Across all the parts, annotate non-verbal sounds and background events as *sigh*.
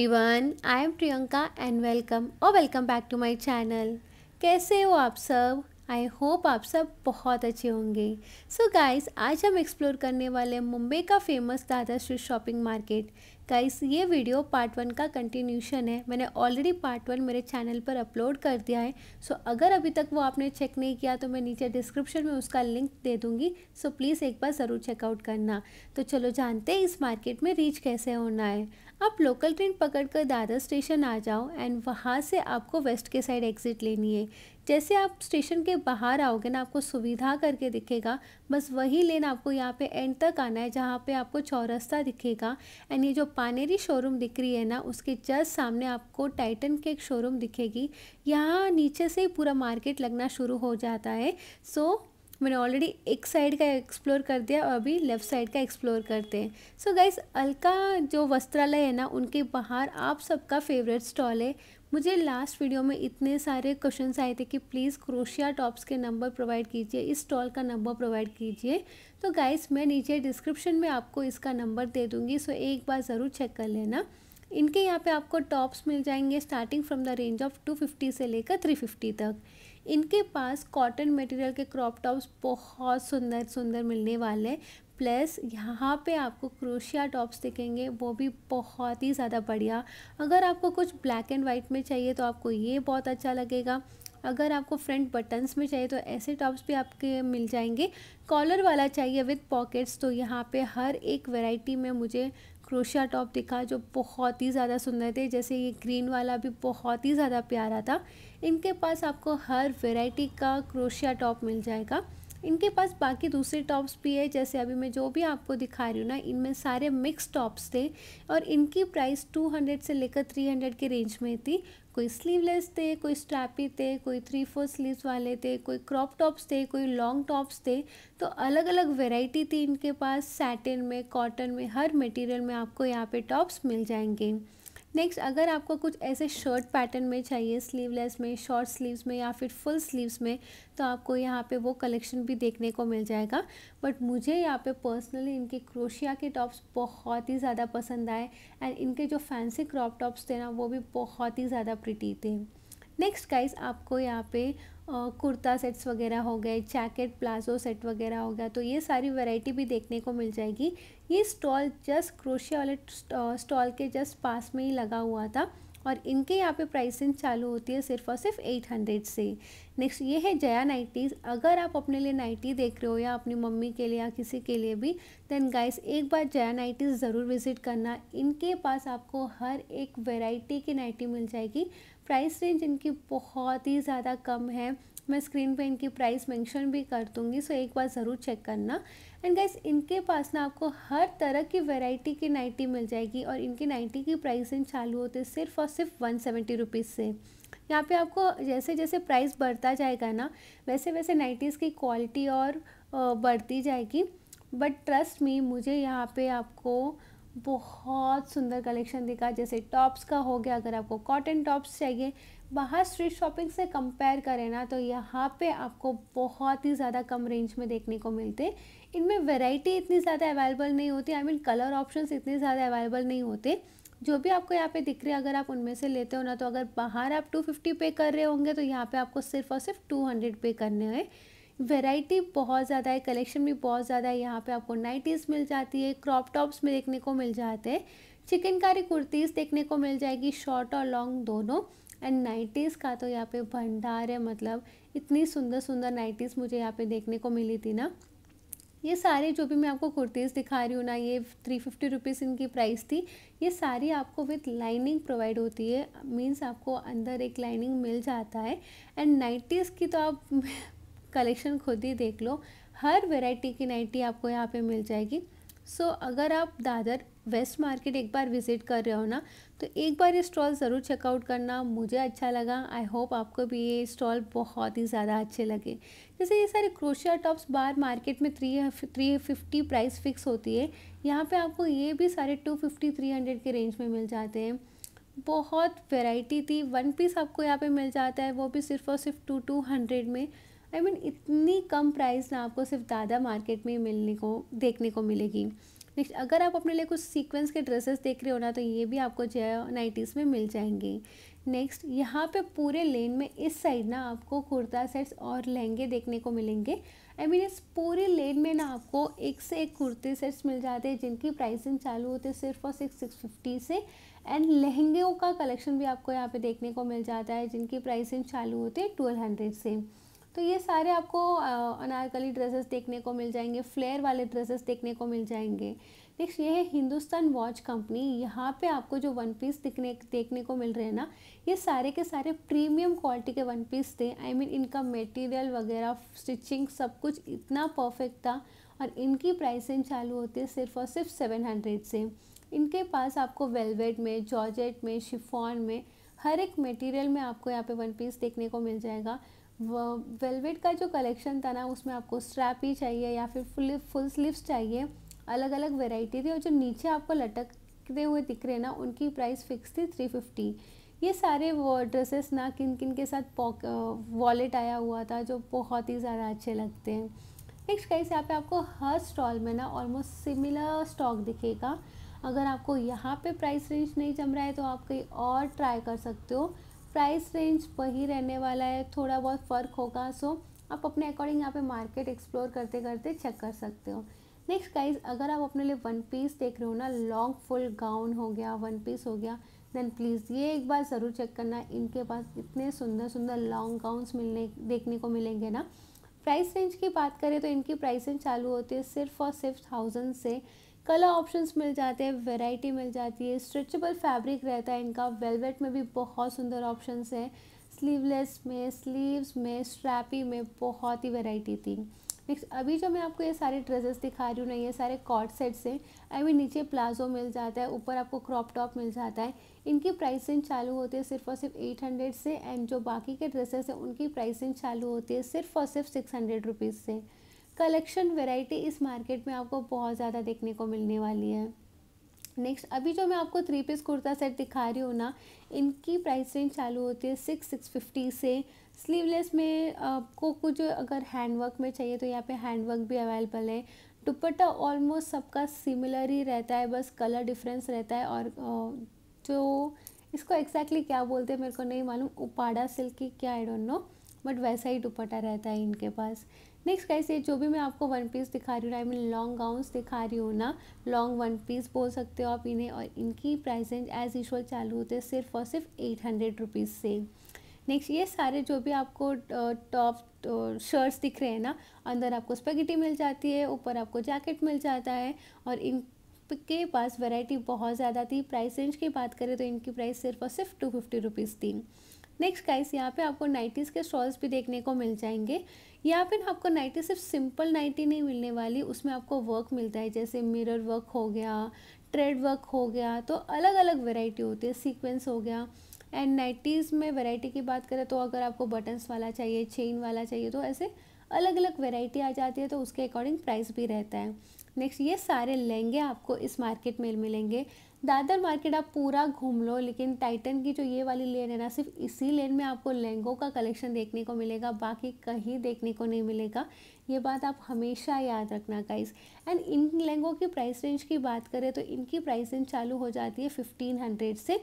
everyone I am Priyanka and welcome और welcome back to my channel कैसे हो आप सब आई होप आप सब बहुत अच्छे होंगे सो so गाइस आज हम एक्सप्लोर करने वाले मुंबई का famous Dadar street shopping market guys ये वीडियो पार्ट वन का कंटिन्यूशन है मैंने ऑलरेडी पार्ट वन मेरे चैनल पर अपलोड कर दिया है सो so अगर अभी तक वो आपने चेक नहीं किया तो मैं नीचे डिस्क्रिप्शन में उसका लिंक दे दूँगी सो so प्लीज़ एक बार ज़रूर चेकआउट करना तो चलो जानते हैं इस मार्केट में रीच कैसे होना है आप लोकल ट्रेन पकड़कर दादर स्टेशन आ जाओ एंड वहाँ से आपको वेस्ट के साइड एग्ज़िट लेनी है जैसे आप स्टेशन के बाहर आओगे ना आपको सुविधा करके दिखेगा बस वही लेन आपको यहाँ पे एंड तक आना है जहाँ पे आपको चौरस्ता दिखेगा एंड ये जो पानेरी शोरूम दिख रही है ना उसके जस्ट सामने आपको टाइटन के एक शोरूम दिखेगी यहाँ नीचे से पूरा मार्केट लगना शुरू हो जाता है सो मैंने ऑलरेडी एक साइड का एक्सप्लोर कर दिया और अभी लेफ़्ट साइड का एक्सप्लोर करते हैं सो so गाइस अलका जो वस्त्रालय है ना उनके बाहर आप सबका फेवरेट स्टॉल है मुझे लास्ट वीडियो में इतने सारे क्वेश्चंस आए थे कि प्लीज़ क्रोशिया टॉप्स के नंबर प्रोवाइड कीजिए इस स्टॉल का नंबर प्रोवाइड कीजिए तो गाइस मैं नीचे डिस्क्रिप्शन में आपको इसका नंबर दे दूँगी सो एक बार ज़रूर चेक कर लेना इनके यहाँ पे आपको टॉप्स मिल जाएंगे starting from the range of 250 से लेकर 350 तक इनके पास कॉटन मटेरियल के क्रॉप टॉप्स बहुत सुंदर सुंदर मिलने वाले हैं प्लस यहाँ पे आपको क्रोशिया टॉप्स दिखेंगे वो भी बहुत ही ज़्यादा बढ़िया अगर आपको कुछ ब्लैक एंड वाइट में चाहिए तो आपको ये बहुत अच्छा लगेगा अगर आपको फ्रंट बटन्स में चाहिए तो ऐसे टॉप्स भी आपके मिल जाएंगे कॉलर वाला चाहिए विथ पॉकेट्स तो यहाँ पे हर एक वैरायटी में मुझे क्रोशिया टॉप दिखा जो बहुत ही ज़्यादा सुंदर थे जैसे ये ग्रीन वाला भी बहुत ही ज़्यादा प्यारा था इनके पास आपको हर वेराइटी का क्रोशिया टॉप मिल जाएगा इनके पास बाकी दूसरे टॉप्स भी है जैसे अभी मैं जो भी आपको दिखा रही हूँ ना इनमें सारे मिक्स टॉप्स थे और इनकी प्राइस 200 से लेकर 300 के रेंज में थी कोई स्लीवलेस थे कोई स्ट्रैपी थे कोई थ्री फोर स्लीव्स वाले थे कोई क्रॉप टॉप्स थे कोई लॉन्ग टॉप्स थे तो अलग अलग वेराइटी थी इनके पास सैटिन में कॉटन में हर मटेरियल में आपको यहाँ पे टॉप्स मिल जाएंगे नेक्स्ट अगर आपको कुछ ऐसे शर्ट पैटर्न में चाहिए स्लीवलेस में शॉर्ट स्लीव्स में या फिर फुल स्लीव्स में तो आपको यहाँ पे वो कलेक्शन भी देखने को मिल जाएगा बट मुझे यहाँ पे पर्सनली इनके क्रोशिया के टॉप्स बहुत ही ज़्यादा पसंद आए एंड इनके जो फैंसी क्रॉप टॉप्स थे ना वो भी बहुत ही ज़्यादा प्रिटी थे नेक्स्ट गाइज आपको यहाँ पे कुर्ता सेट्स वगैरह हो गए जैकेट प्लाजो सेट वगैरह हो गया तो ये सारी वैरायटी भी देखने को मिल जाएगी ये स्टॉल जस्ट क्रोशिया वाले स्टॉल के जस्ट पास में ही लगा हुआ था और इनके यहाँ पे प्राइसिंग चालू होती है सिर्फ और सिर्फ एट हंड्रेड से नेक्स्ट ये है जया नाइटीज़ अगर आप अपने लिए नाइटी देख रहे हो या अपनी मम्मी के लिए या किसी के लिए भी देन गाइस एक बार जया नाइटीज़ ज़रूर विज़िट करना इनके पास आपको हर एक वेराइटी की नाइटी मिल जाएगी प्राइस रेंज इनकी बहुत ही ज़्यादा कम है मैं स्क्रीन पे इनकी प्राइस मेंशन भी कर दूँगी सो एक बार ज़रूर चेक करना एंड गाइस इनके पास ना आपको हर तरह की वैरायटी की नाइटी मिल जाएगी और इनकी नाइटी की प्राइसिंग चालू होते सिर्फ और सिर्फ वन सेवेंटी रुपीज़ से यहाँ पे आपको जैसे जैसे प्राइस बढ़ता जाएगा ना वैसे वैसे नाइटीज़ की क्वालिटी और बढ़ती जाएगी बट ट्रस्ट मी मुझे यहाँ पे आपको बहुत सुंदर कलेक्शन दिखा जैसे टॉप्स का हो गया अगर आपको कॉटन टॉप्स चाहिए बाहर स्ट्रीट शॉपिंग से कंपेयर करें ना तो यहाँ पे आपको बहुत ही ज़्यादा कम रेंज में देखने को मिलते इनमें वैरायटी इतनी ज़्यादा अवेलेबल नहीं होती आई मीन कलर ऑप्शंस इतने ज़्यादा अवेलेबल नहीं होते जो भी आपको यहाँ पे दिख रहे हैं अगर आप उनमें से लेते हो ना तो अगर बाहर आप फिफ्टी पे कर रहे होंगे तो यहाँ पे आपको सिर्फ और सिर्फ हंड्रेड पे करने हैं वैरायटी बहुत ज़्यादा है कलेक्शन भी बहुत ज़्यादा है यहाँ पे आपको नाइटीज़ मिल जाती है क्रॉप टॉप्स में देखने को मिल जाते हैं चिकनकारी कुर्तीज़ देखने को मिल जाएगी शॉर्ट और लॉन्ग दोनों एंड नाइटीज़ का तो यहाँ पे भंडार है मतलब इतनी सुंदर सुंदर नाइटीज़ मुझे यहाँ पे देखने को मिली थी ना ये सारे जो भी मैं आपको कुर्तीज़ दिखा रही हूँ ना ये थ्री फिफ्टी रुपीज़ इनकी प्राइस थी ये सारी आपको विथ लाइनिंग प्रोवाइड होती है मींस आपको अंदर एक लाइनिंग मिल जाता है एंड नाइटीज़ की तो आप *laughs* कलेक्शन खुद ही देख लो हर वैरायटी की नाइटी आपको यहाँ पे मिल जाएगी सो so, अगर आप दादर वेस्ट मार्केट एक बार विज़िट कर रहे हो ना तो एक बार ये स्टॉल ज़रूर चेकआउट करना मुझे अच्छा लगा आई होप आपको भी ये स्टॉल बहुत ही ज़्यादा अच्छे लगे जैसे ये सारे क्रोशिया टॉप्स बाहर मार्केट में three three fifty price fix होती है यहाँ पे आपको ये भी सारे टू फिफ्टी थ्री हंड्रेड के रेंज में मिल जाते हैं बहुत वेराइटी थी वन पीस आपको यहाँ पर मिल जाता है वो भी सिर्फ और सिर्फ टू टू हंड्रेड में आई I मीन mean, इतनी कम प्राइस ना आपको सिर्फ दादा मार्केट में मिलने को देखने को मिलेगी नेक्स्ट अगर आप अपने लिए कुछ सीक्वेंस के ड्रेसेस देख रहे हो ना तो ये भी आपको जो है नाइटीज़ में मिल जाएंगे नेक्स्ट यहाँ पे पूरे लेन में इस साइड ना आपको कुर्ता सेट्स और लहंगे देखने को मिलेंगे आई I मीन mean, इस पूरे लेन में ना आपको एक से एक कुर्ते सेट्स मिल जाते हैं जिनकी प्राइसिंग चालू होती है सिर्फ और सिक्स सिक्स फिफ्टी से एंड लहंगे का कलेक्शन भी आपको यहाँ पे देखने को मिल जाता है जिनकी प्राइसिंग चालू होती है ट्वेल्व हंड्रेड से तो ये सारे आपको अनारकली ड्रेसेस देखने को मिल जाएंगे फ्लेयर वाले ड्रेसेस देखने को मिल जाएंगे नेक्स्ट ये है हिंदुस्तान वॉच कंपनी यहाँ पे आपको जो वन पीस दिखने देखने को मिल रहे हैं ना ये सारे के सारे प्रीमियम क्वालिटी के वन पीस थे आई I मीन mean, इनका मटेरियल वगैरह स्टिचिंग सब कुछ इतना परफेक्ट था और इनकी प्राइसिंग चालू होती है सिर्फ और सिर्फ सेवन हंड्रेड से इनके पास आपको वेलवेट में जॉर्जेट में शिफॉन में हर एक मटेरियल में आपको यहाँ पे वन पीस देखने को मिल जाएगा वेलवेट का जो कलेक्शन था ना उसमें आपको स्ट्रैप ही चाहिए या फिर फुल फुल स्लीव्स चाहिए अलग अलग वेराइटी थी और जो नीचे आपको लटकते हुए दिख रहे हैं ना उनकी प्राइस फिक्स थी थ्री फिफ्टी ये सारे वो ड्रेसेस ना किन किन के साथ पॉक वॉलेट आया हुआ था जो बहुत ही ज़्यादा अच्छे लगते हैं नेक्स्ट से यहाँ पे आपको हर स्टॉल में ना ऑलमोस्ट सिमिलर स्टॉक दिखेगा अगर आपको यहाँ पे प्राइस रेंज नहीं जम रहा है तो आप कहीं और ट्राई कर सकते हो प्राइस रेंज वही रहने वाला है थोड़ा बहुत फ़र्क होगा सो आप अपने अकॉर्डिंग यहाँ पे मार्केट एक्सप्लोर करते करते चेक कर सकते हो नेक्स्ट गाइज अगर आप अपने लिए वन पीस देख रहे हो ना लॉन्ग फुल गाउन हो गया वन पीस हो गया देन प्लीज़ ये एक बार ज़रूर चेक करना इनके पास इतने सुंदर सुंदर लॉन्ग गाउन्स मिलने देखने को मिलेंगे ना प्राइस रेंज की बात करें तो इनकी प्राइस रेंज चालू होती है सिर्फ और सिर्फ थाउजेंड से कलर ऑप्शंस मिल जाते हैं वैरायटी मिल जाती है स्ट्रेचेबल फैब्रिक रहता है इनका वेलवेट में भी बहुत सुंदर ऑप्शंस हैं स्लीवलेस में स्लीव्स में स्ट्रैपी में बहुत ही वैरायटी थी नेक्स्ट अभी जो मैं आपको ये सारे ड्रेसेस दिखा रही हूँ ना ये सारे कॉट सेट्स हैं आई मीन नीचे प्लाजो मिल जाता है ऊपर आपको क्रॉप टॉप मिल जाता है इनकी प्राइसिंग चालू होती है सिर्फ और सिर्फ एट हंड्रेड से एंड जो बाकी के ड्रेसेस हैं उनकी प्राइसिंग चालू होती है सिर्फ और सिर्फ सिक्स हंड्रेड रुपीज़ से कलेक्शन वेराइटी इस मार्केट में आपको बहुत ज़्यादा देखने को मिलने वाली है नेक्स्ट अभी जो मैं आपको थ्री पीस कुर्ता सेट दिखा रही हूँ ना इनकी प्राइस रेंज चालू होती है सिक्स सिक्स फिफ्टी से स्लीवलेस में आपको कुछ अगर हैंडवर्क में चाहिए तो यहाँ पे हैंडवर्क भी अवेलेबल है दुपट्टा ऑलमोस्ट सबका सिमिलर ही रहता है बस कलर डिफरेंस रहता है और जो इसको एक्जैक्टली exactly क्या बोलते हैं मेरे को नहीं मालूम उपाड़ा सिल्क की क्या आई डोंट नो बट वैसा ही दुपट्टा रहता है इनके पास नेक्स्ट कैसे जो भी मैं आपको वन पीस दिखा रही हूँ आई मीन लॉन्ग गाउन्स दिखा रही हूँ ना लॉन्ग वन पीस बोल सकते हो आप इन्हें और इनकी प्राइस रेंज एज यूजल चालू होते हैं सिर्फ और सिर्फ एट हंड्रेड रुपीज़ से नेक्स्ट ये सारे जो भी आपको टॉप शर्ट्स दिख रहे हैं ना अंदर आपको स्पेगेटी मिल जाती है ऊपर आपको जैकेट मिल जाता है और इन के पास वैरायटी बहुत ज़्यादा थी प्राइस रेंज की बात करें तो इनकी प्राइस सिर्फ और सिर्फ टू फिफ्टी रुपीज़ थी नेक्स्ट गाइस यहाँ पे आपको नाइटीज़ के स्टॉल्स भी देखने को मिल जाएंगे या फिर आपको नाइटी सिर्फ सिंपल नाइटी नहीं मिलने वाली उसमें आपको वर्क मिलता है जैसे मिरर वर्क हो गया ट्रेड वर्क हो गया तो अलग अलग वेराइटी होती है सीक्वेंस हो गया एंड नाइटीज़ में वेराइटी की बात करें तो अगर आपको बटन्स वाला चाहिए चेन वाला चाहिए तो ऐसे अलग अलग वेराइटी आ जाती है तो उसके अकॉर्डिंग प्राइस भी रहता है नेक्स्ट ये सारे लहंगे आपको इस मार्केट में मिलेंगे दादर मार्केट आप पूरा घूम लो लेकिन टाइटन की जो ये वाली लेन है ना सिर्फ इसी लेन में आपको लहंगों का कलेक्शन देखने को मिलेगा बाकी कहीं देखने को नहीं मिलेगा ये बात आप हमेशा याद रखना गाइस एंड इन लहंगों की प्राइस रेंज की बात करें तो इनकी प्राइस रेंज चालू हो जाती है फिफ्टीन हंड्रेड से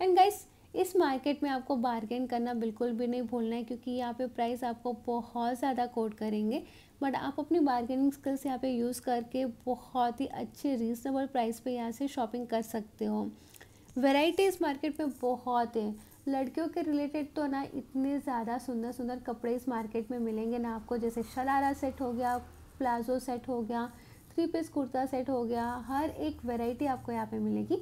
एंड गाइस इस मार्केट में आपको बार्गेन करना बिल्कुल भी नहीं भूलना है क्योंकि यहाँ पे प्राइस आपको बहुत ज़्यादा कोट करेंगे बट आप अपनी बार्गेनिंग स्किल्स यहाँ पे यूज़ करके बहुत ही अच्छे रीज़नेबल प्राइस पे यहाँ से शॉपिंग कर सकते हो वेराइटीज़ मार्केट में बहुत है लड़कियों के रिलेटेड तो ना इतने ज़्यादा सुंदर सुंदर कपड़े इस मार्केट में मिलेंगे ना आपको जैसे शरारा सेट हो गया प्लाजो सेट हो गया थ्री पीस कुर्ता सेट हो गया हर एक वेराइटी आपको यहाँ पे मिलेगी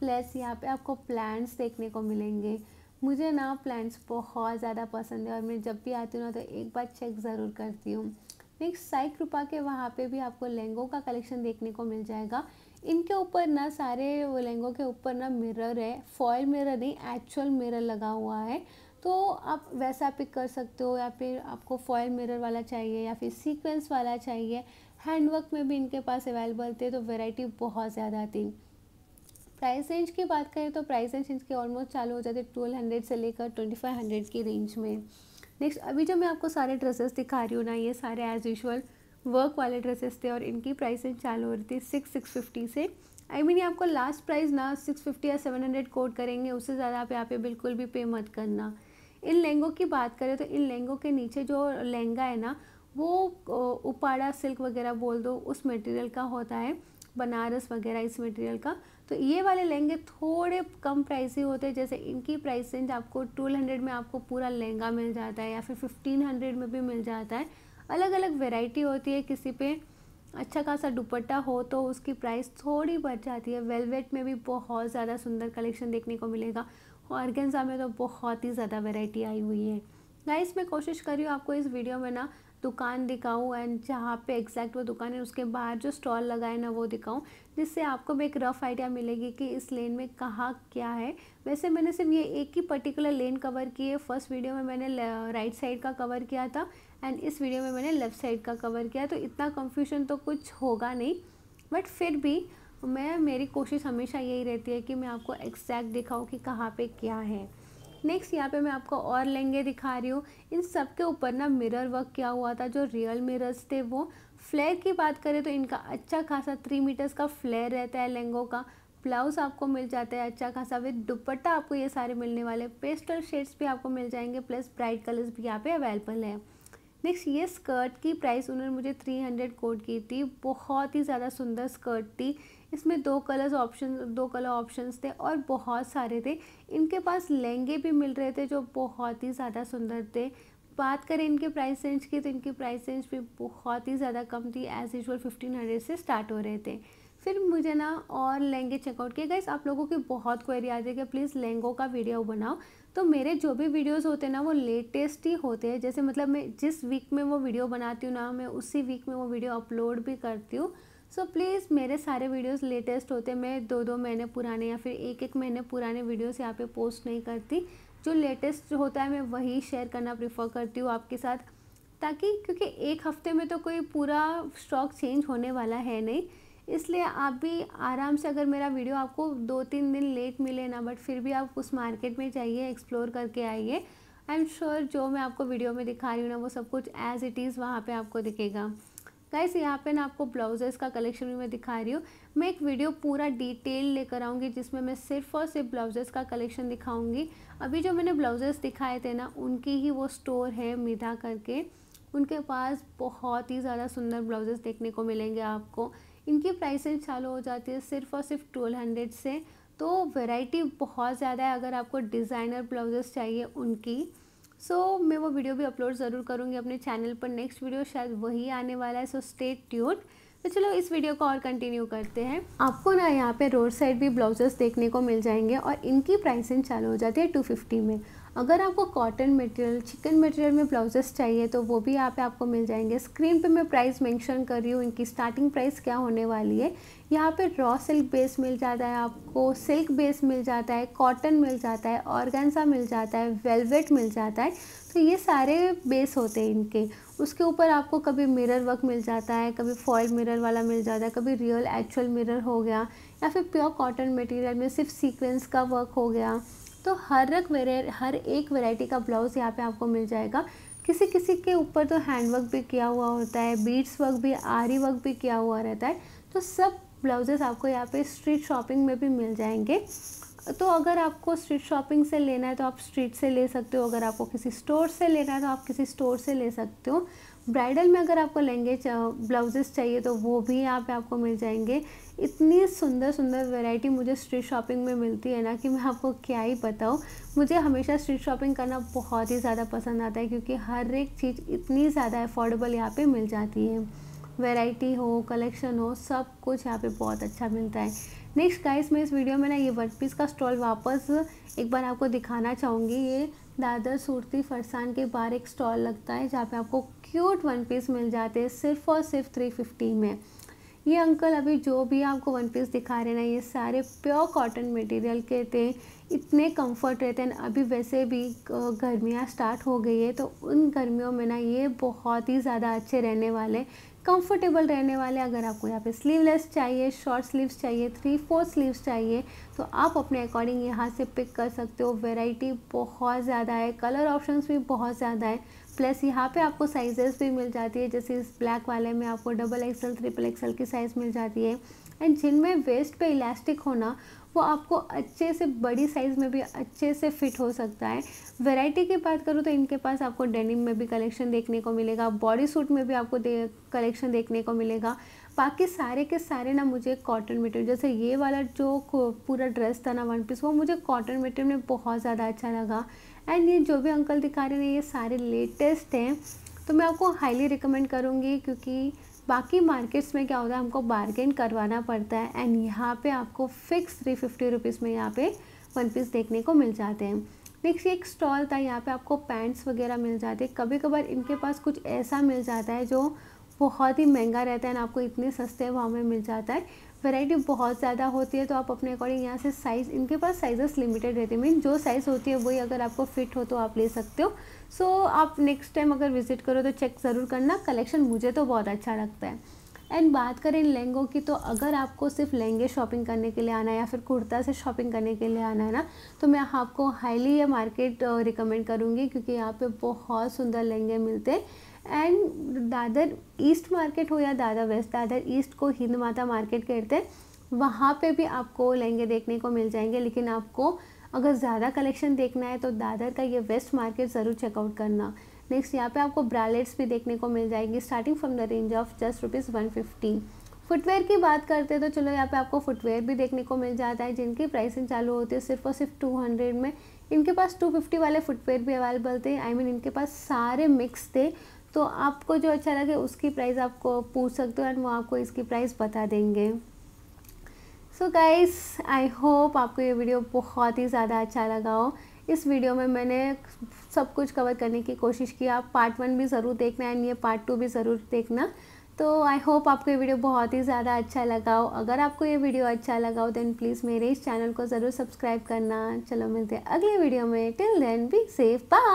प्लस यहाँ पे आपको प्लांट्स देखने को मिलेंगे मुझे ना प्लांट्स बहुत ज़्यादा पसंद है और मैं जब भी आती हूँ ना तो एक बार चेक ज़रूर करती हूँ नेक्स्ट साई कृपा के वहाँ पे भी आपको लहंगों का कलेक्शन देखने को मिल जाएगा इनके ऊपर ना सारे लहंगों के ऊपर ना मिरर है फॉयल मिरर नहीं एक्चुअल मिरर लगा हुआ है तो आप वैसा पिक कर सकते हो या फिर आपको फॉयल मिरर वाला चाहिए या फिर सीक्वेंस वाला चाहिए हैंडवर्क में भी इनके पास अवेलेबल थे तो वेराइटी बहुत ज़्यादा थी प्राइस रेंज की बात करें तो प्राइस रेंज इनके ऑलमोस्ट चालू हो जाते ट्वेल्व हंड्रेड से लेकर ट्वेंटी फाइव हंड्रेड की रेंज में नेक्स्ट अभी जो मैं आपको सारे ड्रेसेस दिखा रही हूँ ना ये सारे एज़ यूजल वर्क वाले ड्रेसेस थे और इनकी प्राइसिंग चालू हो रही थी सिक्स सिक्स फिफ्टी से आई I मीन mean, ये आपको लास्ट प्राइस ना सिक्स फिफ्टी या सेवन हंड्रेड कोड करेंगे उससे ज़्यादा आप यहाँ पे बिल्कुल भी पे मत करना इन लहंगों की बात करें तो इन लहंगों के नीचे जो लहंगा है ना वो उपाड़ा सिल्क वगैरह बोल दो उस मटेरियल का होता है बनारस वगैरह इस मटेरियल का तो ये वाले लहंगे थोड़े कम प्राइसी होते हैं जैसे इनकी प्राइस रेंज आपको ट्वेल्व हंड्रेड में आपको पूरा लहंगा मिल जाता है या फिर फिफ्टीन हंड्रेड में भी मिल जाता है अलग अलग वेराइटी होती है किसी पे अच्छा खासा दुपट्टा हो तो उसकी प्राइस थोड़ी बढ़ जाती है वेलवेट में भी बहुत ज़्यादा सुंदर कलेक्शन देखने को मिलेगा ऑर्गेन्जा में तो बहुत ही ज़्यादा वेराइटी आई हुई है गाइस मैं कोशिश कर रही हूँ आपको इस वीडियो में ना दुकान दिखाऊँ एंड जहाँ पे एग्जैक्ट वो दुकान है उसके बाहर जो स्टॉल लगाए ना वो दिखाऊँ जिससे आपको भी एक रफ़ आइडिया मिलेगी कि इस लेन में कहाँ क्या है वैसे मैंने सिर्फ ये एक ही पर्टिकुलर लेन कवर की है फर्स्ट वीडियो में मैंने राइट साइड का कवर किया था एंड इस वीडियो में मैंने लेफ़्ट साइड का कवर किया तो इतना कन्फ्यूजन तो कुछ होगा नहीं बट फिर भी मैं मेरी कोशिश हमेशा यही रहती है कि मैं आपको एग्जैक्ट दिखाऊँ कि कहाँ पर क्या है नेक्स्ट यहाँ पे मैं आपको और लहंगे दिखा रही हूँ इन सब के ऊपर ना मिरर वर्क किया हुआ था जो रियल मिरर्स थे वो फ्लेयर की बात करें तो इनका अच्छा खासा थ्री मीटर्स का फ्लेयर रहता है लहंगों का ब्लाउज आपको मिल जाता है अच्छा खासा विद दुपट्टा आपको ये सारे मिलने वाले पेस्टल शेड्स भी आपको मिल जाएंगे प्लस ब्राइट कलर्स भी यहाँ पे अवेलेबल है नेक्स्ट ये स्कर्ट की प्राइस उन्होंने मुझे थ्री हंड्रेड कोट की थी बहुत ही ज़्यादा सुंदर स्कर्ट थी इसमें दो कलर्स ऑप्शन दो कलर ऑप्शंस थे और बहुत सारे थे इनके पास लहंगे भी मिल रहे थे जो बहुत ही ज़्यादा सुंदर थे बात करें इनके प्राइस रेंज की तो इनकी प्राइस रेंज भी बहुत ही ज़्यादा कम थी एज़ यूजल फिफ्टीन हंड्रेड से स्टार्ट हो रहे थे फिर मुझे ना और लहंगे चेकआउट किए गए आप लोगों की बहुत क्वेरी आती है कि प्लीज़ लहंगों का वीडियो बनाओ तो मेरे जो भी वीडियोस होते हैं ना वो लेटेस्ट ही होते हैं जैसे मतलब मैं जिस वीक में वो वीडियो बनाती हूँ ना मैं उसी वीक में वो वीडियो अपलोड भी करती हूँ सो so प्लीज़ मेरे सारे वीडियोस लेटेस्ट होते मैं दो दो महीने पुराने या फिर एक एक महीने पुराने वीडियोस यहाँ पे पोस्ट नहीं करती जो लेटेस्ट होता है मैं वही शेयर करना प्रिफर करती हूँ आपके साथ ताकि क्योंकि एक हफ्ते में तो कोई पूरा स्टॉक चेंज होने वाला है नहीं इसलिए आप भी आराम से अगर मेरा वीडियो आपको दो तीन दिन लेट मिले ना बट फिर भी आप उस मार्केट में जाइए एक्सप्लोर करके आइए आई एम श्योर जो मैं आपको वीडियो में दिखा रही हूँ ना वो सब कुछ एज़ इट इज़ वहाँ पर आपको दिखेगा गाइस यहाँ पे ना आपको ब्लाउजेस का कलेक्शन भी मैं दिखा रही हूँ मैं एक वीडियो पूरा डिटेल लेकर आऊँगी जिसमें मैं सिर्फ और सिर्फ ब्लाउजेस का कलेक्शन दिखाऊँगी अभी जो मैंने ब्लाउजेस दिखाए थे ना उनकी ही वो स्टोर है मिधा करके उनके पास बहुत ही ज़्यादा सुंदर ब्लाउजेस देखने को मिलेंगे आपको इनकी प्राइसेज चालू हो जाती है सिर्फ और सिर्फ ट्वेल्व हंड्रेड से तो वैरायटी बहुत ज़्यादा है अगर आपको डिज़ाइनर ब्लाउजेस चाहिए उनकी सो so, मैं वो वीडियो भी अपलोड ज़रूर करूँगी अपने चैनल पर नेक्स्ट वीडियो शायद वही आने वाला है सो स्टे ट्यून तो चलो इस वीडियो को और कंटिन्यू करते हैं आपको ना यहाँ पे रोड साइड भी ब्लाउजेस देखने को मिल जाएंगे और इनकी प्राइसिंग चालू हो जाती है टू फिफ्टी में अगर आपको कॉटन मटेरियल चिकन मटेरियल में ब्लाउजेस चाहिए तो वो भी यहाँ पे आपको मिल जाएंगे स्क्रीन पे मैं प्राइस मेंशन कर रही हूँ इनकी स्टार्टिंग प्राइस क्या होने वाली है यहाँ पे रॉ सिल्क बेस मिल जाता है आपको सिल्क बेस मिल जाता है कॉटन मिल जाता है ऑर्गेंजा मिल जाता है वेलवेट मिल जाता है तो ये सारे बेस होते हैं इनके उसके ऊपर आपको कभी मिरर वर्क मिल जाता है कभी फॉइल मिरर वाला मिल जाता है कभी रियल एक्चुअल मिरर हो गया या फिर प्योर कॉटन मटेरियल में सिर्फ सीक्वेंस का वर्क हो गया तो हर एक हर एक वेराइटी का ब्लाउज़ यहाँ पे आपको मिल जाएगा किसी किसी के ऊपर तो हैंड वर्क भी किया हुआ होता है बीड्स वर्क भी आरी वर्क भी किया हुआ रहता है तो सब ब्लाउजेस आपको यहाँ पे स्ट्रीट शॉपिंग में भी मिल जाएंगे तो अगर आपको स्ट्रीट शॉपिंग से लेना है तो आप स्ट्रीट से ले सकते हो अगर आपको किसी स्टोर से लेना है तो आप किसी स्टोर से ले सकते हो ब्राइडल में अगर आपको लेंगे ब्लाउजेस चाहिए तो वो भी यहाँ पे आपको मिल जाएंगे इतनी सुंदर सुंदर वैरायटी मुझे स्ट्रीट शॉपिंग में मिलती है ना कि मैं आपको क्या ही बताऊँ मुझे हमेशा स्ट्रीट शॉपिंग करना बहुत ही ज़्यादा पसंद आता है क्योंकि हर एक चीज़ इतनी ज़्यादा अफोर्डेबल यहाँ पर मिल जाती है वैरायटी हो कलेक्शन हो सब कुछ यहाँ पे बहुत अच्छा मिलता है नेक्स्ट गाइस मैं इस वीडियो में ना ये वन पीस का स्टॉल वापस एक बार आपको दिखाना चाहूँगी ये दादर सूरती फरसान के बाहर एक स्टॉल लगता है जहाँ पे आपको क्यूट वन पीस मिल जाते हैं सिर्फ और सिर्फ थ्री फिफ्टी में ये अंकल अभी जो भी आपको वन पीस दिखा रहे हैं ना ये सारे प्योर कॉटन मटेरियल के थे इतने कंफर्ट रहते हैं अभी वैसे भी गर्मियाँ स्टार्ट हो गई है तो उन गर्मियों में ना ये बहुत ही ज़्यादा अच्छे रहने वाले कंफर्टेबल रहने वाले अगर आपको यहाँ पे स्लीवलेस चाहिए शॉर्ट स्लीव्स चाहिए थ्री फोर्थ स्लीव्स चाहिए तो आप अपने अकॉर्डिंग यहाँ से पिक कर सकते हो वेराइटी बहुत ज़्यादा है कलर ऑप्शंस भी बहुत ज़्यादा है प्लस यहाँ पे आपको साइजेस भी मिल जाती है जैसे इस ब्लैक वाले में आपको डबल एक्सल ट्रिपल एक्सल की साइज़ मिल जाती है एंड जिनमें वेस्ट पे इलास्टिक होना वो आपको अच्छे से बड़ी साइज़ में भी अच्छे से फिट हो सकता है वैरायटी की बात करूँ तो इनके पास आपको डेनिम में भी कलेक्शन देखने को मिलेगा बॉडी सूट में भी आपको दे, कलेक्शन देखने को मिलेगा बाकी सारे के सारे ना मुझे कॉटन मटेरियल जैसे ये वाला जो पूरा ड्रेस था ना वन पीस वो मुझे कॉटन मटेरियल में बहुत ज़्यादा अच्छा लगा एंड ये जो भी अंकल दिखा रहे हैं ये सारे लेटेस्ट हैं तो मैं आपको हाईली रिकमेंड करूँगी क्योंकि बाकी मार्केट्स में क्या होता है हमको बार्गेन करवाना पड़ता है एंड यहाँ पे आपको फिक्स थ्री फिफ्टी रुपीज़ में यहाँ पे वन पीस देखने को मिल जाते हैं नेक्स्ट एक स्टॉल था यहाँ पे आपको पैंट्स वगैरह मिल जाते हैं कभी कभार इनके पास कुछ ऐसा मिल जाता है जो बहुत ही महंगा रहता है ना आपको इतने सस्ते भाव में मिल जाता है वैरायटी बहुत ज़्यादा होती है तो आप अपने अकॉर्डिंग यहाँ से साइज़ इनके पास साइजेस लिमिटेड रहते हैं मीन जो साइज़ होती है वही अगर आपको फिट हो तो आप ले सकते हो सो so, आप नेक्स्ट टाइम अगर विज़िट करो तो चेक ज़रूर करना कलेक्शन मुझे तो बहुत अच्छा लगता है एंड बात करें इन लहंगों की तो अगर आपको सिर्फ लहंगे शॉपिंग करने के लिए आना है या फिर कुर्ता से शॉपिंग करने के लिए आना है ना तो मैं आपको हाईली ये मार्केट रिकमेंड करूँगी क्योंकि यहाँ पे बहुत सुंदर लहंगे मिलते हैं एंड दादर ईस्ट मार्केट हो या दादा वेस्ट दादर ईस्ट को हिंद माता मार्केट कहते हैं वहाँ पर भी आपको लहंगे देखने को मिल जाएंगे लेकिन आपको अगर ज़्यादा कलेक्शन देखना है तो दादर का ये वेस्ट मार्केट ज़रूर चेकआउट करना नेक्स्ट यहाँ पे आपको ब्रालेट्स भी देखने को मिल जाएंगी starting from the range of just rupees one fifty footwear की बात करते हैं तो चलो यहाँ पे आपको फुटवेयर भी देखने को मिल जाता है जिनकी प्राइसिंग चालू होती है सिर्फ और सिर्फ टू हंड्रेड में इनके पास टू फिफ्टी वाले फुटवेयर भी अवेलेबल थे आई I मीन mean, इनके पास सारे मिक्स थे तो आपको जो अच्छा लगे उसकी प्राइस आपको पूछ सकते हो एंड वो आपको इसकी प्राइस बता देंगे सो गाइस आई होप आपको ये वीडियो बहुत ही ज़्यादा अच्छा लगा हो इस वीडियो में मैंने सब कुछ कवर करने की कोशिश की आप पार्ट वन भी ज़रूर देखना एंड ये पार्ट टू भी ज़रूर देखना तो आई होप आपको ये वीडियो बहुत ही ज़्यादा अच्छा लगा हो अगर आपको ये वीडियो अच्छा लगा हो देन प्लीज़ मेरे इस चैनल को ज़रूर सब्सक्राइब करना चलो मिलते हैं अगले वीडियो में till then be safe bye